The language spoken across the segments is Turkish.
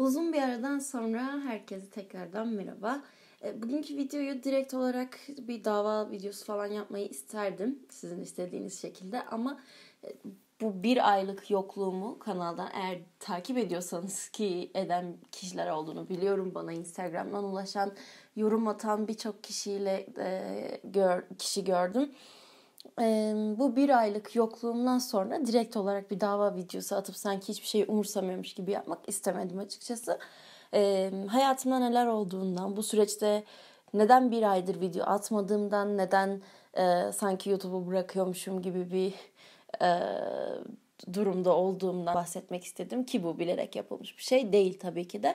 Uzun bir aradan sonra herkese tekrardan merhaba. E, bugünkü videoyu direkt olarak bir dava videosu falan yapmayı isterdim sizin istediğiniz şekilde ama e, bu bir aylık yokluğumu kanaldan eğer takip ediyorsanız ki eden kişiler olduğunu biliyorum bana Instagram'dan ulaşan yorum atan birçok kişiyle e, gör, kişi gördüm bu bir aylık yokluğumdan sonra direkt olarak bir dava videosu atıp sanki hiçbir şey umursamıyormuş gibi yapmak istemedim açıkçası. E, hayatımda neler olduğundan, bu süreçte neden bir aydır video atmadığımdan, neden e, sanki YouTube'u bırakıyormuşum gibi bir e, durumda olduğumdan bahsetmek istedim ki bu bilerek yapılmış bir şey değil tabii ki de.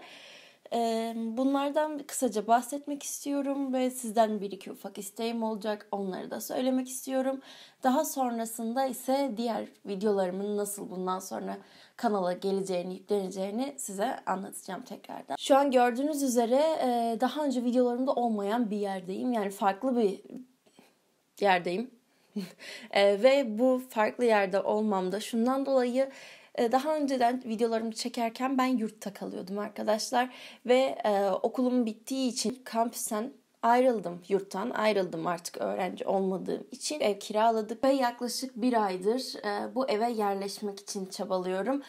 Bunlardan kısaca bahsetmek istiyorum ve sizden bir iki ufak isteğim olacak. Onları da söylemek istiyorum. Daha sonrasında ise diğer videolarımın nasıl bundan sonra kanala geleceğini, yükleneceğini size anlatacağım tekrardan. Şu an gördüğünüz üzere daha önce videolarımda olmayan bir yerdeyim. Yani farklı bir yerdeyim. ve bu farklı yerde olmamda şundan dolayı ee, daha önceden videolarımı çekerken ben yurtta kalıyordum arkadaşlar ve e, okulum bittiği için kampüsen ayrıldım yurttan ayrıldım artık öğrenci olmadığım için ev kiraladık ve yaklaşık bir aydır e, bu eve yerleşmek için çabalıyorum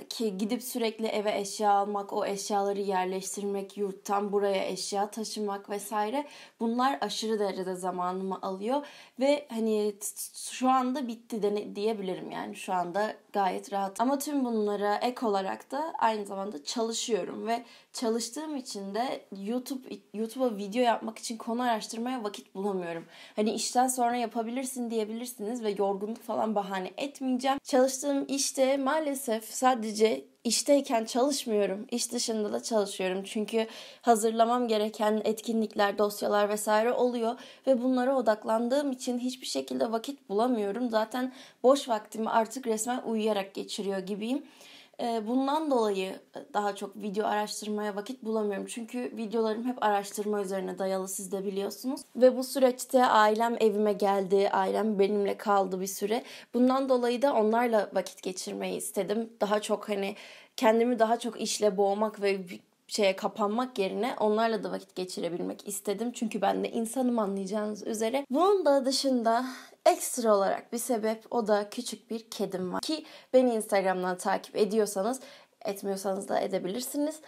e, ki gidip sürekli eve eşya almak o eşyaları yerleştirmek yurttan buraya eşya taşımak vesaire bunlar aşırı derecede zamanımı alıyor ve hani şu anda bitti diyebilirim yani şu anda gayet rahat ama tüm bunlara ek olarak da aynı zamanda çalışıyorum ve çalıştığım için de YouTube YouTube'a video yapmak yapmak için konu araştırmaya vakit bulamıyorum. Hani işten sonra yapabilirsin diyebilirsiniz ve yorgunluk falan bahane etmeyeceğim. Çalıştığım işte maalesef sadece işteyken çalışmıyorum. İş dışında da çalışıyorum. Çünkü hazırlamam gereken etkinlikler, dosyalar vesaire oluyor ve bunlara odaklandığım için hiçbir şekilde vakit bulamıyorum. Zaten boş vaktimi artık resmen uyuyarak geçiriyor gibiyim. Ee, bundan dolayı e, daha çok video araştırmaya vakit bulamıyorum. Çünkü videolarım hep araştırma üzerine dayalı siz de biliyorsunuz. Ve bu süreçte ailem evime geldi, ailem benimle kaldı bir süre. Bundan dolayı da onlarla vakit geçirmeyi istedim. Daha çok hani kendimi daha çok işle boğmak ve şeye kapanmak yerine onlarla da vakit geçirebilmek istedim. Çünkü ben de insanım anlayacağınız üzere. Bunun da dışında ekstra olarak bir sebep o da küçük bir kedim var. Ki beni Instagram'dan takip ediyorsanız etmiyorsanız da edebilirsiniz.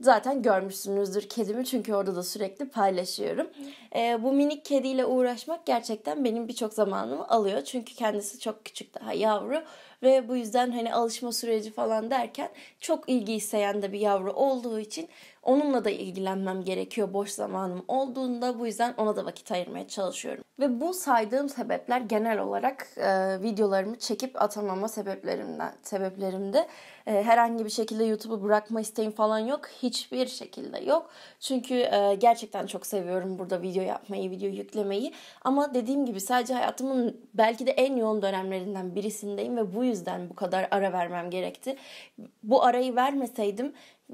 Zaten görmüşsünüzdür kedimi çünkü orada da sürekli paylaşıyorum. Ee, bu minik kediyle uğraşmak gerçekten benim birçok zamanımı alıyor. Çünkü kendisi çok küçük daha yavru ve bu yüzden hani alışma süreci falan derken çok ilgi isteyen de bir yavru olduğu için onunla da ilgilenmem gerekiyor boş zamanım olduğunda bu yüzden ona da vakit ayırmaya çalışıyorum. Ve bu saydığım sebepler genel olarak e, videolarımı çekip atamama sebeplerimden sebeplerimde e, herhangi bir şekilde YouTube'u bırakma isteğim falan yok. Hiçbir şekilde yok. Çünkü e, gerçekten çok seviyorum burada video yapmayı, video yüklemeyi. Ama dediğim gibi sadece hayatımın belki de en yoğun dönemlerinden birisindeyim ve bu yüzden bu kadar ara vermem gerekti. Bu arayı vermeseydim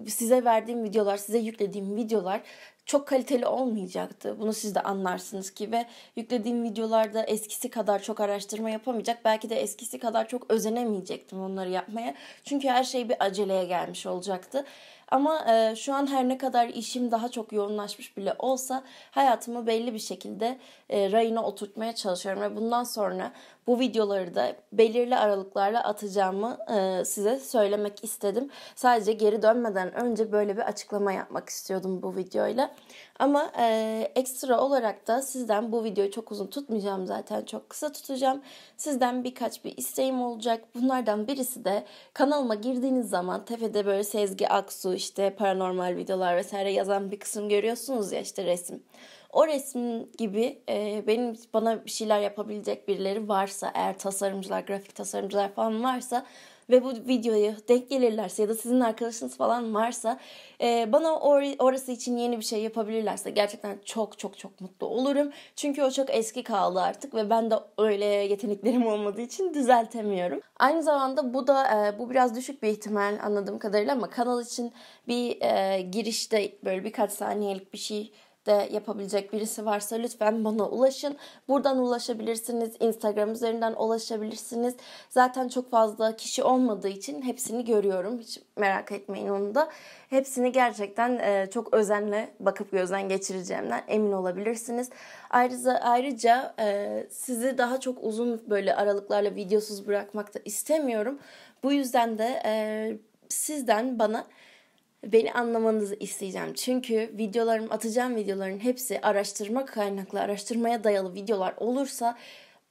size verdiğim videolar, size yüklediğim videolar çok kaliteli olmayacaktı. Bunu siz de anlarsınız ki ve yüklediğim videolarda eskisi kadar çok araştırma yapamayacak. Belki de eskisi kadar çok özenemeyecektim onları yapmaya. Çünkü her şey bir aceleye gelmiş olacaktı. Ama e, şu an her ne kadar işim daha çok yoğunlaşmış bile olsa hayatımı belli bir şekilde e, rayına oturtmaya çalışıyorum ve bundan sonra bu videoları da belirli aralıklarla atacağımı e, size söylemek istedim. Sadece geri dönmeden önce böyle bir açıklama yapmak istiyordum bu videoyla. Ama e, ekstra olarak da sizden bu videoyu çok uzun tutmayacağım zaten çok kısa tutacağım. Sizden birkaç bir isteğim olacak. Bunlardan birisi de kanalıma girdiğiniz zaman tepede böyle Sezgi Aksu işte paranormal videolar vesaire yazan bir kısım görüyorsunuz ya işte resim. O resim gibi e, benim bana bir şeyler yapabilecek birileri varsa eğer tasarımcılar, grafik tasarımcılar falan varsa ve bu videoyu denk gelirlerse ya da sizin arkadaşınız falan varsa e, bana or- orası için yeni bir şey yapabilirlerse gerçekten çok çok çok mutlu olurum. Çünkü o çok eski kaldı artık ve ben de öyle yeteneklerim olmadığı için düzeltemiyorum. Aynı zamanda bu da e, bu biraz düşük bir ihtimal anladığım kadarıyla ama kanal için bir e, girişte böyle birkaç saniyelik bir şey de yapabilecek birisi varsa lütfen bana ulaşın. Buradan ulaşabilirsiniz. Instagram üzerinden ulaşabilirsiniz. Zaten çok fazla kişi olmadığı için hepsini görüyorum. Hiç merak etmeyin onu da. Hepsini gerçekten e, çok özenle bakıp gözden geçireceğimden emin olabilirsiniz. Ayrıca ayrıca e, sizi daha çok uzun böyle aralıklarla videosuz bırakmak da istemiyorum. Bu yüzden de e, sizden bana beni anlamanızı isteyeceğim. Çünkü videolarım, atacağım videoların hepsi araştırma kaynaklı, araştırmaya dayalı videolar olursa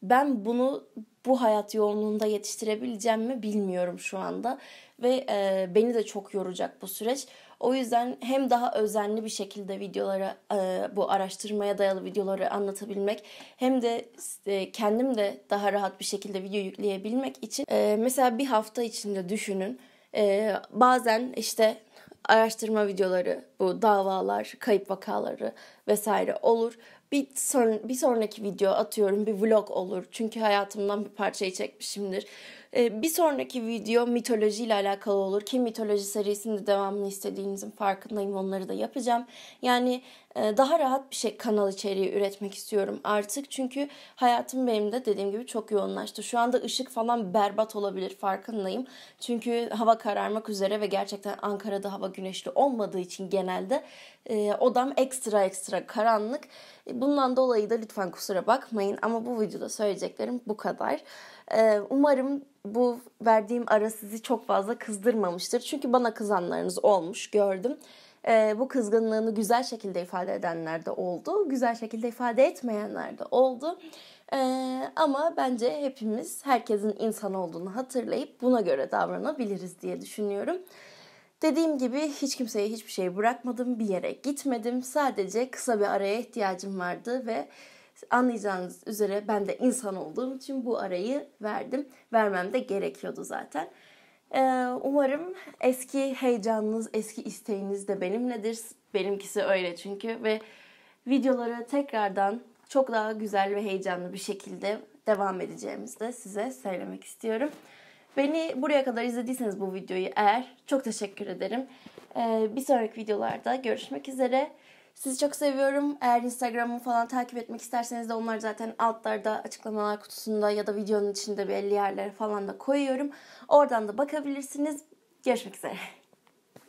ben bunu bu hayat yoğunluğunda yetiştirebileceğim mi bilmiyorum şu anda ve e, beni de çok yoracak bu süreç. O yüzden hem daha özenli bir şekilde videolara e, bu araştırmaya dayalı videoları anlatabilmek hem de e, kendim de daha rahat bir şekilde video yükleyebilmek için e, mesela bir hafta içinde düşünün. E, bazen işte araştırma videoları, bu davalar, kayıp vakaları vesaire olur. Bir, son, bir sonraki video atıyorum bir vlog olur. Çünkü hayatımdan bir parçayı çekmişimdir. Ee, bir sonraki video mitoloji ile alakalı olur ki mitoloji serisinde devamını istediğinizin farkındayım onları da yapacağım. Yani e, daha rahat bir şey kanal içeriği üretmek istiyorum artık çünkü hayatım benim de dediğim gibi çok yoğunlaştı. Şu anda ışık falan berbat olabilir farkındayım. Çünkü hava kararmak üzere ve gerçekten Ankara'da hava güneşli olmadığı için genelde e, odam ekstra ekstra karanlık. Bundan dolayı da lütfen kusura bakmayın ama bu videoda söyleyeceklerim bu kadar. Ee, umarım bu verdiğim ara sizi çok fazla kızdırmamıştır. Çünkü bana kızanlarınız olmuş gördüm. Ee, bu kızgınlığını güzel şekilde ifade edenler de oldu. Güzel şekilde ifade etmeyenler de oldu. Ee, ama bence hepimiz herkesin insan olduğunu hatırlayıp buna göre davranabiliriz diye düşünüyorum. Dediğim gibi hiç kimseye hiçbir şey bırakmadım, bir yere gitmedim. Sadece kısa bir araya ihtiyacım vardı ve Anlayacağınız üzere ben de insan olduğum için bu arayı verdim. Vermem de gerekiyordu zaten. Ee, umarım eski heyecanınız, eski isteğiniz de benimledir. Benimkisi öyle çünkü ve videoları tekrardan çok daha güzel ve heyecanlı bir şekilde devam edeceğimizi de size söylemek istiyorum. Beni buraya kadar izlediyseniz bu videoyu eğer çok teşekkür ederim. Ee, bir sonraki videolarda görüşmek üzere. Sizi çok seviyorum. Eğer Instagram'ımı falan takip etmek isterseniz de onları zaten altlarda açıklamalar kutusunda ya da videonun içinde belli yerlere falan da koyuyorum. Oradan da bakabilirsiniz. Görüşmek üzere.